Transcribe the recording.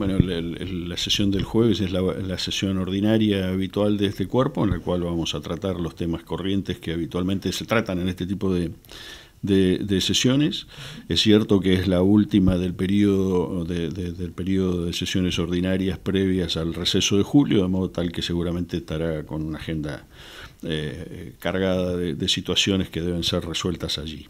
Bueno, la, sesión del jueves es la, sesión ordinaria habitual de este cuerpo, en la cual vamos a tratar los temas corrientes que habitualmente se tratan en este tipo de, sesiones. Es cierto que es la última del periodo de, del periodo de sesiones ordinarias previas al receso de julio, de modo tal que seguramente estará con una agenda eh, cargada de situaciones que deben ser resueltas allí.